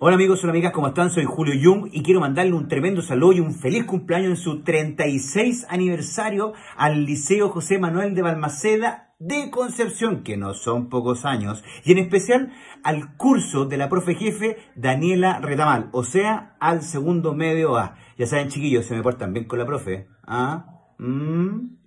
Hola amigos, hola amigas, ¿cómo están? Soy Julio Jung y quiero mandarle un tremendo saludo y un feliz cumpleaños en su 36 aniversario al Liceo José Manuel de Balmaceda de Concepción, que no son pocos años, y en especial al curso de la profe jefe Daniela Retamal, o sea, al segundo medio A. Ya saben, chiquillos, se me portan bien con la profe. ¿Ah? Mm.